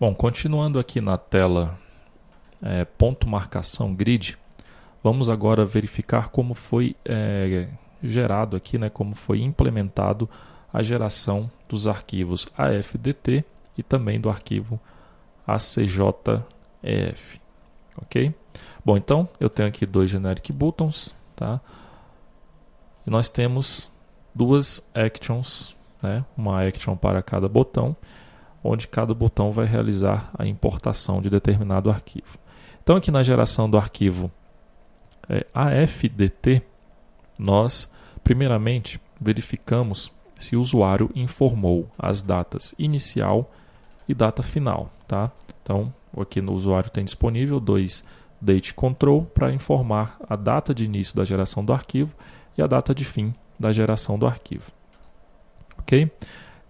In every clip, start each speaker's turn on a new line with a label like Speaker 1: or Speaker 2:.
Speaker 1: Bom, continuando aqui na tela é, ponto marcação grid, vamos agora verificar como foi é, gerado aqui, né, como foi implementado a geração dos arquivos AFDT e também do arquivo ACJEF, ok? Bom, então eu tenho aqui dois generic buttons, tá? E nós temos duas actions, né? Uma action para cada botão onde cada botão vai realizar a importação de determinado arquivo. Então, aqui na geração do arquivo é, AFDT, nós primeiramente verificamos se o usuário informou as datas inicial e data final. Tá? Então, aqui no usuário tem disponível dois date control para informar a data de início da geração do arquivo e a data de fim da geração do arquivo. Ok?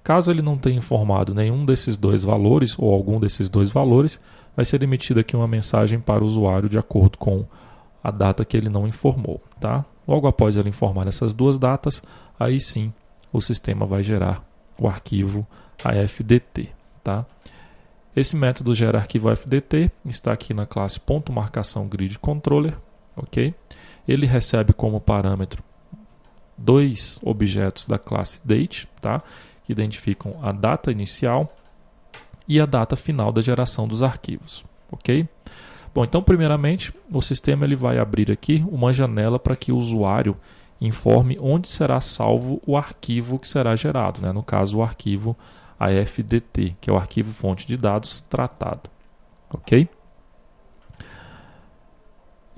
Speaker 1: Caso ele não tenha informado nenhum desses dois valores ou algum desses dois valores, vai ser emitida aqui uma mensagem para o usuário de acordo com a data que ele não informou, tá? Logo após ele informar essas duas datas, aí sim o sistema vai gerar o arquivo AFDT, tá? Esse método gera arquivo AFDT, está aqui na classe ponto marcação grid controller, ok? Ele recebe como parâmetro dois objetos da classe date, tá? que identificam a data inicial e a data final da geração dos arquivos, ok? Bom, então primeiramente o sistema ele vai abrir aqui uma janela para que o usuário informe onde será salvo o arquivo que será gerado, né? no caso o arquivo AFDT, que é o arquivo fonte de dados tratado, ok?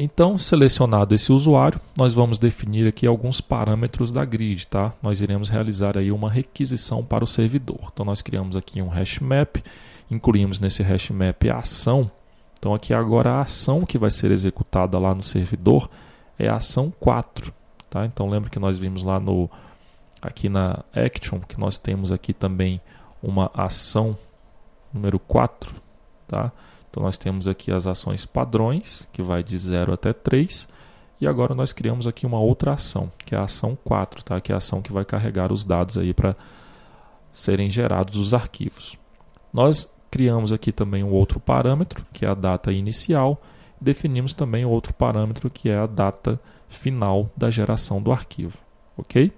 Speaker 1: Então, selecionado esse usuário, nós vamos definir aqui alguns parâmetros da grid, tá? Nós iremos realizar aí uma requisição para o servidor. Então, nós criamos aqui um hash map, incluímos nesse hash map a ação. Então, aqui agora a ação que vai ser executada lá no servidor é a ação 4, tá? Então, lembra que nós vimos lá no aqui na action que nós temos aqui também uma ação número 4, tá? Então nós temos aqui as ações padrões, que vai de 0 até 3, e agora nós criamos aqui uma outra ação, que é a ação 4, tá? que é a ação que vai carregar os dados aí para serem gerados os arquivos. Nós criamos aqui também um outro parâmetro, que é a data inicial, definimos também outro parâmetro que é a data final da geração do arquivo, ok?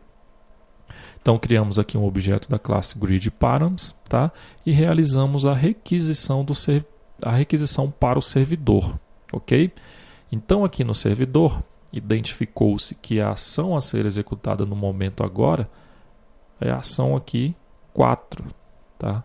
Speaker 1: Então criamos aqui um objeto da classe GridParams tá? E realizamos a requisição do, ser, a requisição para o servidor, ok? Então, aqui no servidor, identificou-se que a ação a ser executada no momento agora é a ação aqui 4, tá?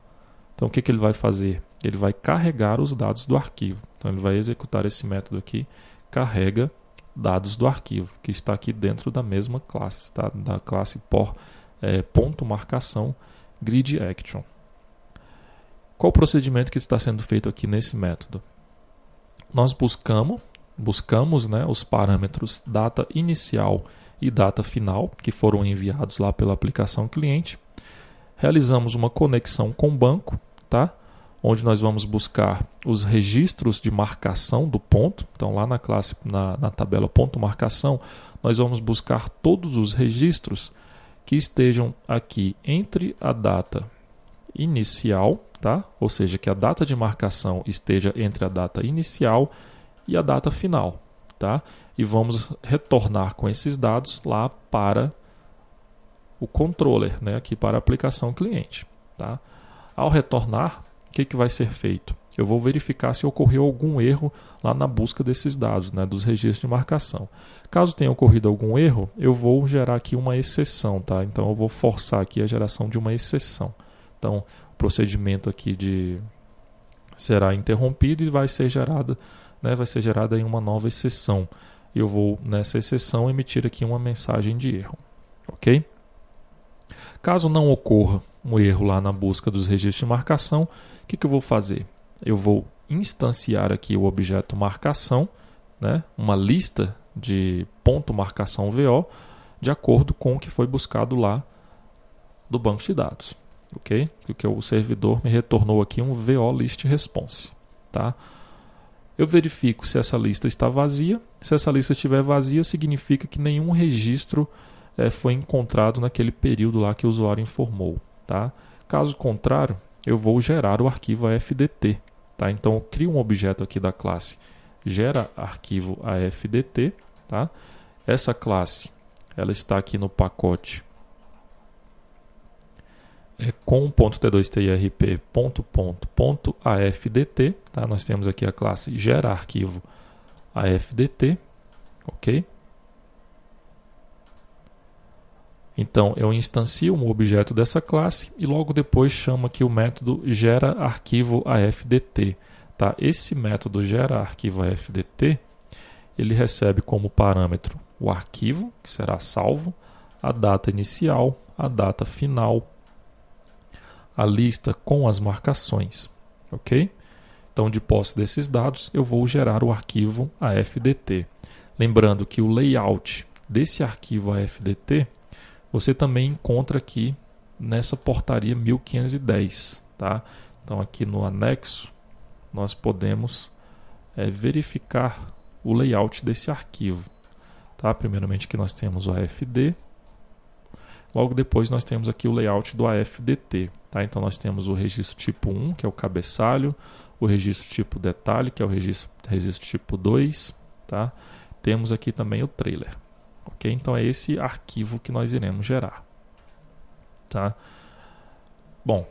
Speaker 1: Então, o que, que ele vai fazer? Ele vai carregar os dados do arquivo. Então, ele vai executar esse método aqui, carrega dados do arquivo, que está aqui dentro da mesma classe, tá? da classe por é, ponto marcação grid action. Qual o procedimento que está sendo feito aqui nesse método? Nós buscamos, buscamos né, os parâmetros data inicial e data final que foram enviados lá pela aplicação cliente. Realizamos uma conexão com o banco, tá? onde nós vamos buscar os registros de marcação do ponto. Então, lá na classe, na, na, tabela ponto marcação, nós vamos buscar todos os registros que estejam aqui entre a data inicial tá? ou seja, que a data de marcação esteja entre a data inicial e a data final. Tá? E vamos retornar com esses dados lá para o controller, né? aqui para a aplicação cliente. Tá? Ao retornar, o que, que vai ser feito? Eu vou verificar se ocorreu algum erro lá na busca desses dados, né, dos registros de marcação. Caso tenha ocorrido algum erro, eu vou gerar aqui uma exceção, tá? Então eu vou forçar aqui a geração de uma exceção. Então, procedimento aqui de será interrompido e vai ser gerada, né, vai ser gerada em uma nova exceção. Eu vou nessa exceção emitir aqui uma mensagem de erro, ok? Caso não ocorra um erro lá na busca dos registros de marcação, o que, que eu vou fazer? Eu vou instanciar aqui o objeto marcação, né, uma lista de ponto marcação VO, de acordo com o que foi buscado lá do banco de dados ok? Porque o servidor me retornou aqui um VO list response, tá? Eu verifico se essa lista está vazia. Se essa lista estiver vazia, significa que nenhum registro é, foi encontrado naquele período lá que o usuário informou, tá? Caso contrário, eu vou gerar o arquivo AFDT, tá? Então eu crio um objeto aqui da classe gera arquivo AFDT, tá? Essa classe, ela está aqui no pacote é, comt 2 afdt tá? Nós temos aqui a classe gera arquivo afdt, ok? Então, eu instancio um objeto dessa classe e logo depois chamo aqui o método gera arquivo afdt. Tá? Esse método gera arquivo afdt, ele recebe como parâmetro o arquivo, que será salvo, a data inicial, a data final, a lista com as marcações, ok? Então, de posse desses dados, eu vou gerar o arquivo AFDT. Lembrando que o layout desse arquivo AFDT você também encontra aqui nessa portaria 1510, tá? Então, aqui no anexo, nós podemos é, verificar o layout desse arquivo. Tá? Primeiramente, que nós temos o AFD, Logo depois nós temos aqui o layout do AFDT. Tá? Então nós temos o registro tipo 1, que é o cabeçalho, o registro tipo detalhe, que é o registro, registro tipo 2. Tá? Temos aqui também o trailer. Okay? Então é esse arquivo que nós iremos gerar. Tá? Bom,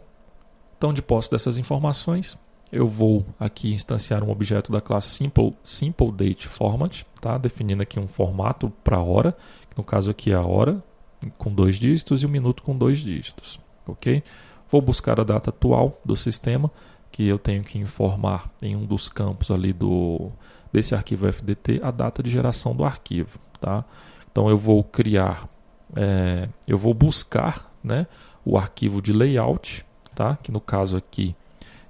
Speaker 1: então de posse dessas informações, eu vou aqui instanciar um objeto da classe simple, simple date format, tá? definindo aqui um formato para hora, que no caso aqui é a hora, com dois dígitos e um minuto com dois dígitos, ok? Vou buscar a data atual do sistema que eu tenho que informar em um dos campos ali do desse arquivo FDT a data de geração do arquivo, tá? Então eu vou criar, é, eu vou buscar, né, o arquivo de layout, tá? Que no caso aqui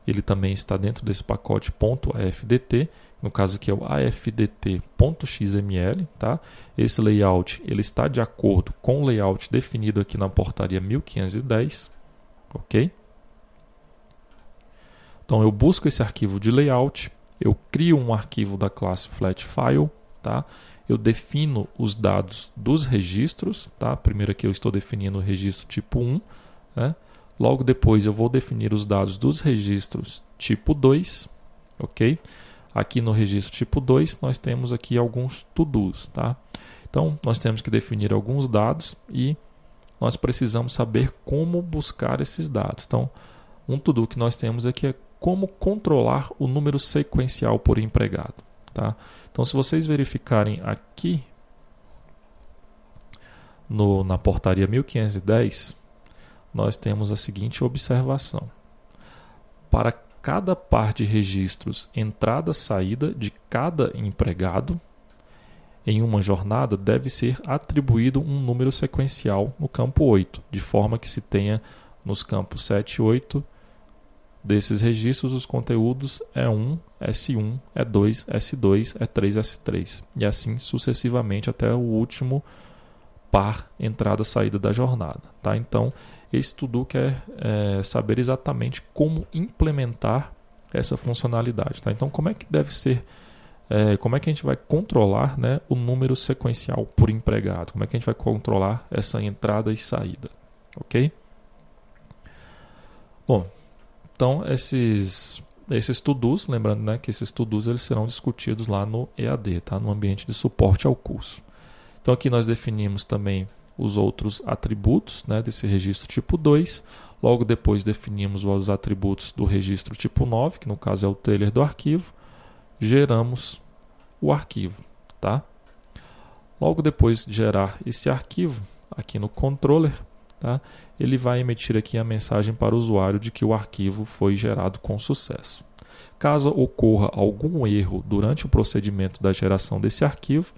Speaker 1: ele também está dentro desse pacote .fdt no caso aqui é o afdt.xml, tá? Esse layout ele está de acordo com o layout definido aqui na portaria 1510, ok? Então eu busco esse arquivo de layout, eu crio um arquivo da classe flatfile, tá? Eu defino os dados dos registros, tá? Primeiro aqui eu estou definindo o registro tipo 1, né? Logo depois eu vou definir os dados dos registros tipo 2, ok? Aqui no registro tipo 2, nós temos aqui alguns to-dos, tá? Então, nós temos que definir alguns dados e nós precisamos saber como buscar esses dados. Então, um to-do que nós temos aqui é como controlar o número sequencial por empregado, tá? Então, se vocês verificarem aqui no, na portaria 1510, nós temos a seguinte observação. Para cada par de registros entrada-saída de cada empregado em uma jornada deve ser atribuído um número sequencial no campo 8, de forma que se tenha nos campos 7 e 8 desses registros os conteúdos E1, S1, E2, S2, E3, S3 e assim sucessivamente até o último registro par entrada saída da jornada. Tá? Então, esse tudo quer é, saber exatamente como implementar essa funcionalidade. Tá? Então, como é que deve ser, é, como é que a gente vai controlar né, o número sequencial por empregado? Como é que a gente vai controlar essa entrada e saída? Ok? Bom, então esses esses to lembrando né, que esses to eles serão discutidos lá no EAD, tá? no ambiente de suporte ao curso. Então aqui nós definimos também os outros atributos né, desse registro tipo 2. Logo depois definimos os atributos do registro tipo 9, que no caso é o trailer do arquivo. Geramos o arquivo, tá? Logo depois de gerar esse arquivo, aqui no controller, tá? ele vai emitir aqui a mensagem para o usuário de que o arquivo foi gerado com sucesso. Caso ocorra algum erro durante o procedimento da geração desse arquivo,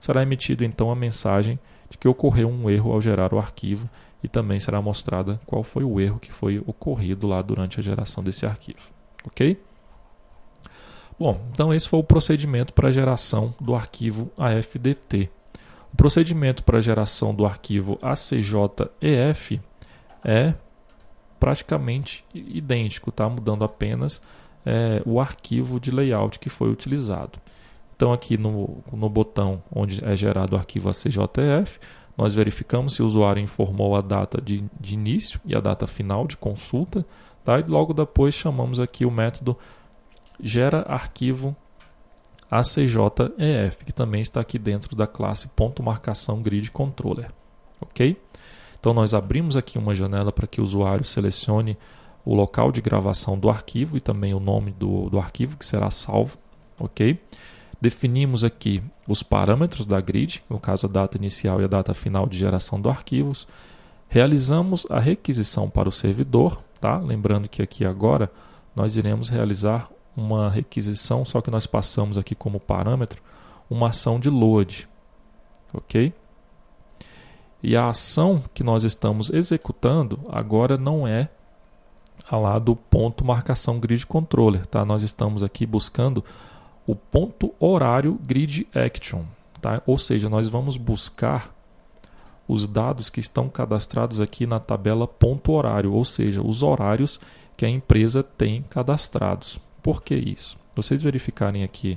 Speaker 1: será emitida então a mensagem de que ocorreu um erro ao gerar o arquivo e também será mostrada qual foi o erro que foi ocorrido lá durante a geração desse arquivo, ok? Bom, então esse foi o procedimento para a geração do arquivo AFDT. O procedimento para a geração do arquivo ACJEF é praticamente idêntico, tá? mudando apenas é, o arquivo de layout que foi utilizado. Então, aqui no, no botão onde é gerado o arquivo ACJF, nós verificamos se o usuário informou a data de, de início e a data final de consulta, tá? e logo depois chamamos aqui o método gera arquivo ACJEF, que também está aqui dentro da classe ponto marcação grid controller, ok? Então nós abrimos aqui uma janela para que o usuário selecione o local de gravação do arquivo e também o nome do, do arquivo que será salvo, ok? Definimos aqui os parâmetros da grid, no caso a data inicial e a data final de geração do arquivos. Realizamos a requisição para o servidor, tá? Lembrando que aqui agora nós iremos realizar uma requisição, só que nós passamos aqui como parâmetro uma ação de load, ok? E a ação que nós estamos executando agora não é a lá do ponto marcação grid controller, tá? Nós estamos aqui buscando o ponto horário grid action. Tá? Ou seja, nós vamos buscar os dados que estão cadastrados aqui na tabela ponto horário, ou seja, os horários que a empresa tem cadastrados. Por que isso? Vocês verificarem aqui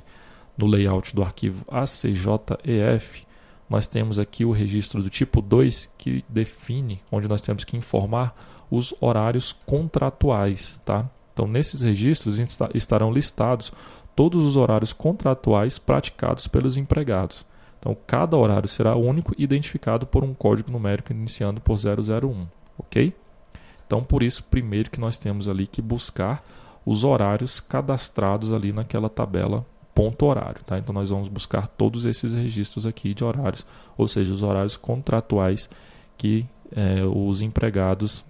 Speaker 1: no layout do arquivo ACJEF, nós temos aqui o registro do tipo 2 que define onde nós temos que informar os horários contratuais, tá? Então, nesses registros estarão listados todos os horários contratuais praticados pelos empregados. Então, cada horário será único e identificado por um código numérico iniciando por 001, ok? Então, por isso, primeiro que nós temos ali que buscar os horários cadastrados ali naquela tabela ponto horário, tá? Então, nós vamos buscar todos esses registros aqui de horários, ou seja, os horários contratuais que eh, os empregados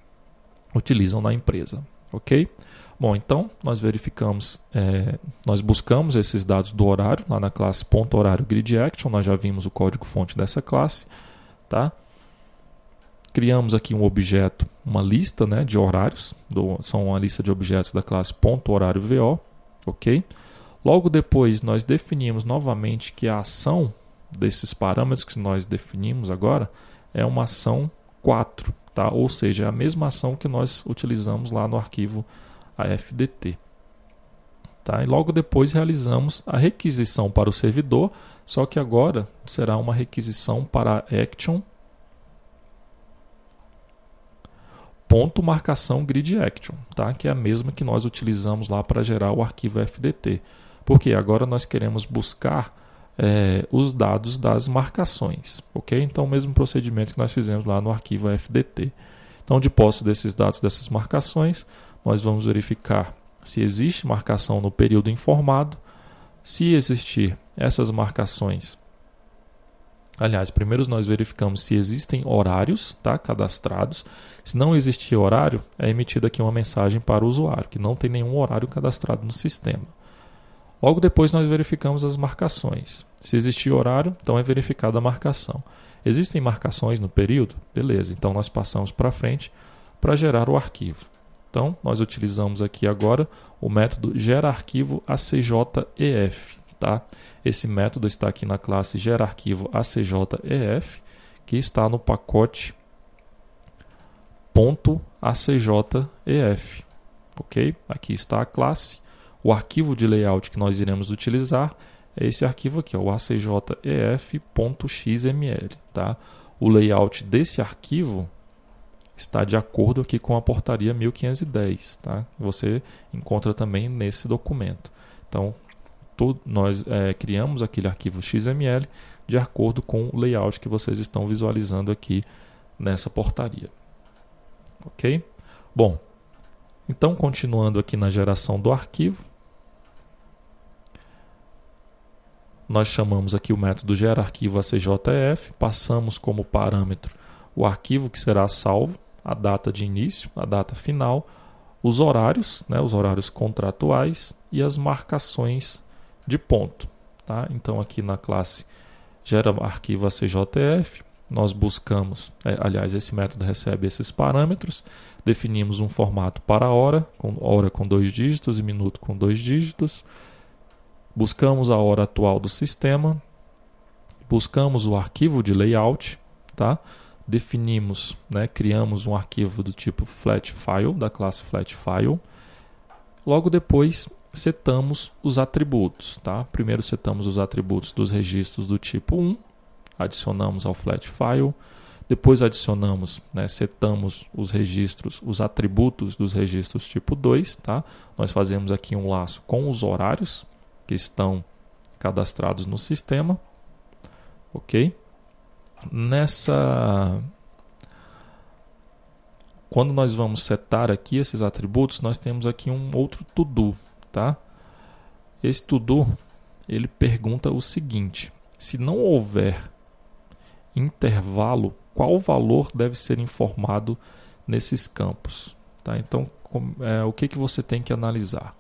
Speaker 1: utilizam na empresa, ok? Bom, então nós verificamos, é, nós buscamos esses dados do horário lá na classe ponto horário grid action. Nós já vimos o código fonte dessa classe, tá? Criamos aqui um objeto, uma lista, né, de horários. Do, são uma lista de objetos da classe ponto horário vo, ok? Logo depois nós definimos novamente que a ação desses parâmetros que nós definimos agora é uma ação 4, tá? Ou seja, é a mesma ação que nós utilizamos lá no arquivo a FDT. Tá? E logo depois realizamos a requisição para o servidor, só que agora será uma requisição para action ponto marcação grid action, tá? que é a mesma que nós utilizamos lá para gerar o arquivo FDT. Porque agora nós queremos buscar é, os dados das marcações, ok? Então, o mesmo procedimento que nós fizemos lá no arquivo FDT. Então, de posse desses dados, dessas marcações, nós vamos verificar se existe marcação no período informado. Se existir essas marcações, aliás, primeiro nós verificamos se existem horários tá, cadastrados. Se não existir horário, é emitida aqui uma mensagem para o usuário que não tem nenhum horário cadastrado no sistema. Logo depois nós verificamos as marcações. Se existir horário, então é verificada a marcação. Existem marcações no período? Beleza, então nós passamos para frente para gerar o arquivo. Então, nós utilizamos aqui agora o método arquivo ACJEF. Tá? Esse método está aqui na classe gerarquivo ACJEF, que está no pacote .acjef. Ok? Aqui está a classe. O arquivo de layout que nós iremos utilizar é esse arquivo aqui, ó, o acjef.xml. Tá? O layout desse arquivo está de acordo aqui com a portaria 1510, tá? Você encontra também nesse documento. Então, nós é, criamos aquele arquivo XML de acordo com o layout que vocês estão visualizando aqui nessa portaria. Ok? Bom, então continuando aqui na geração do arquivo, nós chamamos aqui o método gerar arquivo ACJF, passamos como parâmetro o arquivo que será salvo a data de início, a data final, os horários, né, os horários contratuais e as marcações de ponto. Tá? Então, aqui na classe gera arquivo CJF, nós buscamos, é, aliás, esse método recebe esses parâmetros, definimos um formato para hora, com hora com dois dígitos e minuto com dois dígitos, buscamos a hora atual do sistema, buscamos o arquivo de layout, tá? definimos, né, criamos um arquivo do tipo flatfile, da classe flatfile. Logo depois, setamos os atributos. Tá? Primeiro setamos os atributos dos registros do tipo 1, adicionamos ao flatfile. Depois adicionamos, né, setamos os registros, os atributos dos registros tipo 2. Tá? Nós fazemos aqui um laço com os horários que estão cadastrados no sistema. Ok? nessa quando nós vamos setar aqui esses atributos, nós temos aqui um outro todo, tá? Esse todo ele pergunta o seguinte: se não houver intervalo, qual valor deve ser informado nesses campos? Tá? Então, é, o que, que você tem que analisar?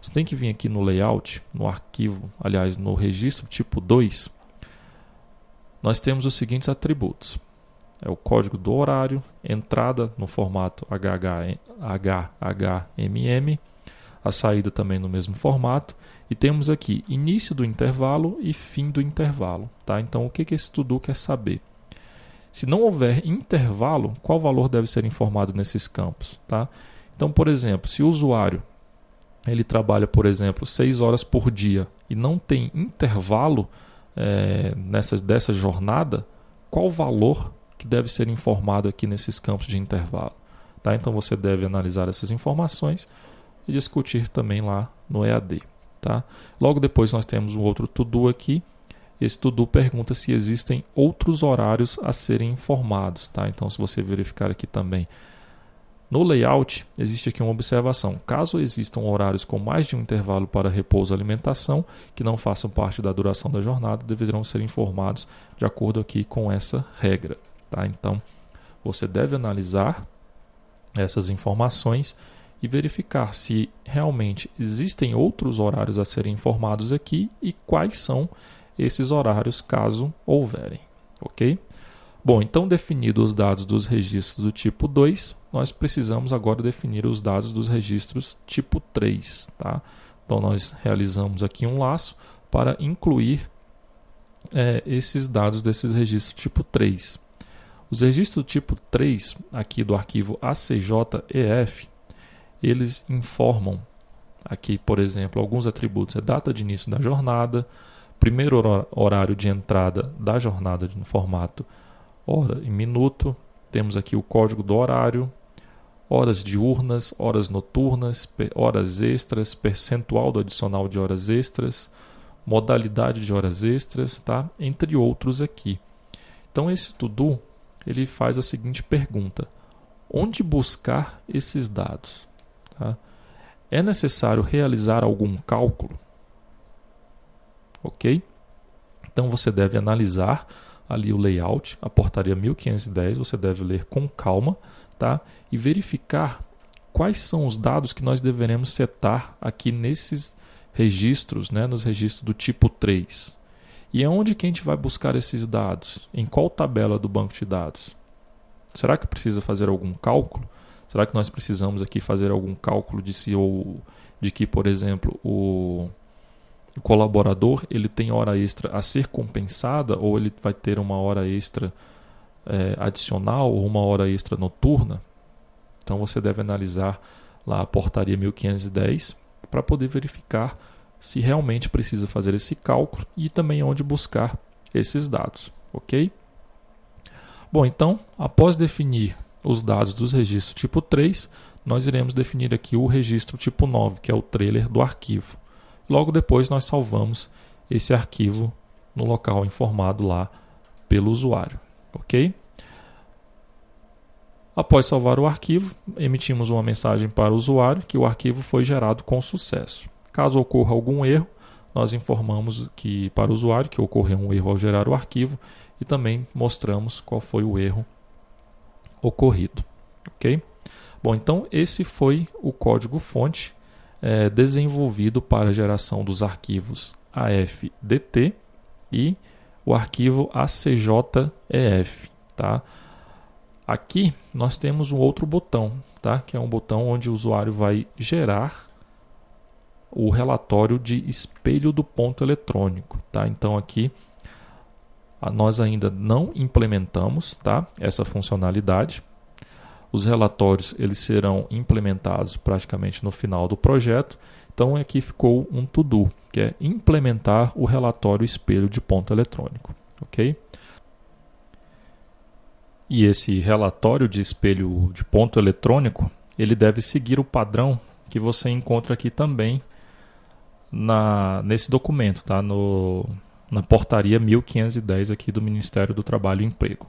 Speaker 1: Você tem que vir aqui no layout, no arquivo, aliás, no registro tipo 2, nós temos os seguintes atributos. É o código do horário, entrada no formato HHMM, a saída também no mesmo formato, e temos aqui início do intervalo e fim do intervalo. Tá? Então, o que, que esse Tudo quer saber? Se não houver intervalo, qual valor deve ser informado nesses campos? Tá? Então, por exemplo, se o usuário ele trabalha, por exemplo, 6 horas por dia e não tem intervalo, é, nessa, dessa jornada, qual o valor que deve ser informado aqui nesses campos de intervalo. Tá? Então você deve analisar essas informações e discutir também lá no EAD. Tá? Logo depois nós temos um outro tudu aqui. Esse tudu pergunta se existem outros horários a serem informados. Tá? Então se você verificar aqui também no layout, existe aqui uma observação. Caso existam horários com mais de um intervalo para repouso e alimentação, que não façam parte da duração da jornada, deverão ser informados de acordo aqui com essa regra. Tá? Então, você deve analisar essas informações e verificar se realmente existem outros horários a serem informados aqui e quais são esses horários, caso houverem. Ok? Bom, então definidos os dados dos registros do tipo 2, nós precisamos agora definir os dados dos registros tipo 3. Tá? Então nós realizamos aqui um laço para incluir é, esses dados desses registros tipo 3. Os registros tipo 3 aqui do arquivo ACJEF, eles informam aqui, por exemplo, alguns atributos, é data de início da jornada, primeiro horário de entrada da jornada no formato hora e minuto. Temos aqui o código do horário, horas diurnas, horas noturnas, horas extras, percentual do adicional de horas extras, modalidade de horas extras, tá? Entre outros aqui. Então esse tudo ele faz a seguinte pergunta: onde buscar esses dados? Tá? É necessário realizar algum cálculo? Ok? Então você deve analisar ali o layout, a portaria 1510, você deve ler com calma, tá? E verificar quais são os dados que nós deveremos setar aqui nesses registros, né, nos registros do tipo 3. E aonde que a gente vai buscar esses dados? Em qual tabela do banco de dados? Será que precisa fazer algum cálculo? Será que nós precisamos aqui fazer algum cálculo de se ou de que, por exemplo, o o colaborador ele tem hora extra a ser compensada ou ele vai ter uma hora extra é, adicional ou uma hora extra noturna. Então você deve analisar lá a portaria 1510 para poder verificar se realmente precisa fazer esse cálculo e também onde buscar esses dados, ok? Bom, então, após definir os dados dos registros tipo 3, nós iremos definir aqui o registro tipo 9, que é o trailer do arquivo. Logo depois, nós salvamos esse arquivo no local informado lá pelo usuário, ok? Após salvar o arquivo, emitimos uma mensagem para o usuário que o arquivo foi gerado com sucesso. Caso ocorra algum erro, nós informamos que para o usuário que ocorreu um erro ao gerar o arquivo e também mostramos qual foi o erro ocorrido, ok? Bom, então esse foi o código fonte é, desenvolvido para a geração dos arquivos AFDT e o arquivo ACJEF. Tá? Aqui nós temos um outro botão, tá? que é um botão onde o usuário vai gerar o relatório de espelho do ponto eletrônico. Tá? Então aqui nós ainda não implementamos tá? essa funcionalidade, os relatórios eles serão implementados praticamente no final do projeto. Então aqui ficou um to-do, que é implementar o relatório espelho de ponto eletrônico, ok? E esse relatório de espelho de ponto eletrônico, ele deve seguir o padrão que você encontra aqui também na, nesse documento, tá? No, na portaria 1510 aqui do Ministério do Trabalho e Emprego.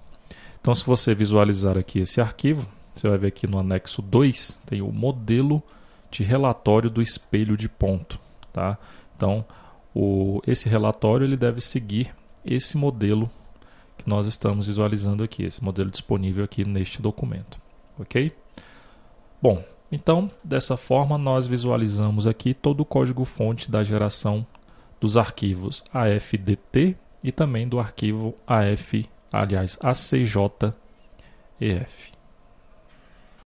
Speaker 1: Então, se você visualizar aqui esse arquivo, você vai ver aqui no anexo 2, tem o modelo de relatório do espelho de ponto. Tá? Então, o, esse relatório ele deve seguir esse modelo que nós estamos visualizando aqui, esse modelo disponível aqui neste documento. Ok? Bom, então, dessa forma, nós visualizamos aqui todo o código-fonte da geração dos arquivos AFDT e também do arquivo AF, aliás, ACJEF.